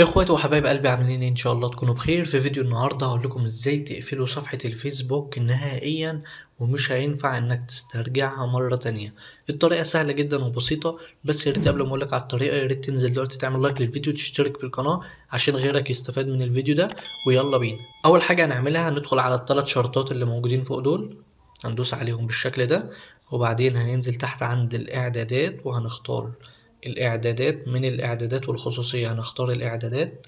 اخواتي وحبايب قلبي عاملين إيه؟ ان شاء الله تكونوا بخير في فيديو النهارده هقول لكم ازاي تقفلوا صفحه الفيسبوك نهائيا ومش هينفع انك تسترجعها مره تانية الطريقه سهله جدا وبسيطه بس يا ريت قبل ما اقول لك على الطريقه يا ريت تنزل دلوقتي تعمل لايك للفيديو وتشترك في القناه عشان غيرك يستفاد من الفيديو ده ويلا بينا اول حاجه هنعملها هندخل على الثلاث شرطات اللي موجودين فوق دول هندوس عليهم بالشكل ده وبعدين هننزل تحت عند الاعدادات وهنختار الإعدادات من الإعدادات والخصوصية هنختار الإعدادات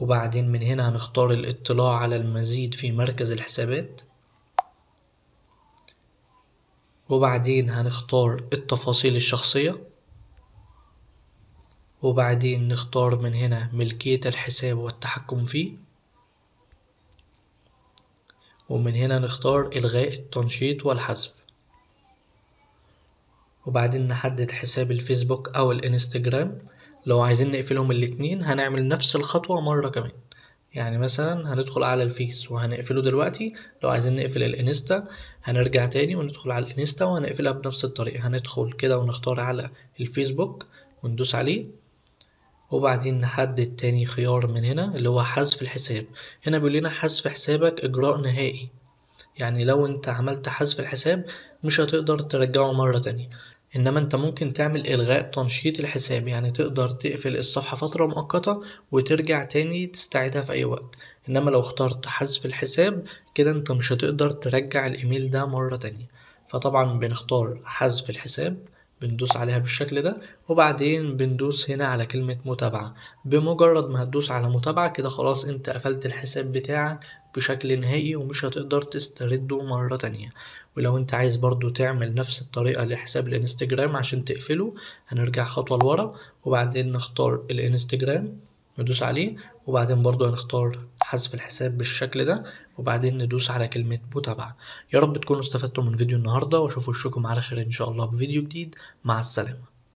وبعدين من هنا هنختار الاطلاع على المزيد في مركز الحسابات وبعدين هنختار التفاصيل الشخصية وبعدين نختار من هنا ملكية الحساب والتحكم فيه ومن هنا نختار إلغاء التنشيط والحذف وبعدين نحدد حساب الفيسبوك أو الانستجرام لو عايزين نقفلهم الاتنين هنعمل نفس الخطوة مرة كمان يعني مثلا هندخل على الفيس وهنقفله دلوقتي لو عايزين نقفل الانستا هنرجع تاني وندخل على الانستا وهنقفلها بنفس الطريقة هندخل كده ونختار على الفيسبوك وندوس عليه وبعدين نحدد تاني خيار من هنا اللي هو حذف الحساب هنا بيقول لنا حذف حسابك اجراء نهائي يعني لو انت عملت حذف الحساب مش هتقدر ترجعه مرة تانية انما انت ممكن تعمل الغاء تنشيط الحساب يعني تقدر تقفل الصفحة فترة مؤقتة وترجع تاني تستعيدها في اي وقت انما لو اخترت حذف الحساب كده انت مش هتقدر ترجع الايميل ده مرة تانية فطبعا بنختار حذف الحساب بندوس عليها بالشكل ده وبعدين بندوس هنا على كلمة متابعة بمجرد ما هتدوس على متابعة كده خلاص انت قفلت الحساب بتاعك بشكل نهائي ومش هتقدر تسترده مرة تانية ولو انت عايز برضو تعمل نفس الطريقة لحساب الانستجرام عشان تقفله هنرجع خطوة لورا وبعدين نختار الانستجرام ندوس عليه وبعدين برضو هنختار حذف الحساب بالشكل ده وبعدين ندوس على كلمة متابعة يا رب تكونوا استفدتوا من فيديو النهاردة واشوفوا وشكم على خير ان شاء الله بفيديو جديد مع السلامة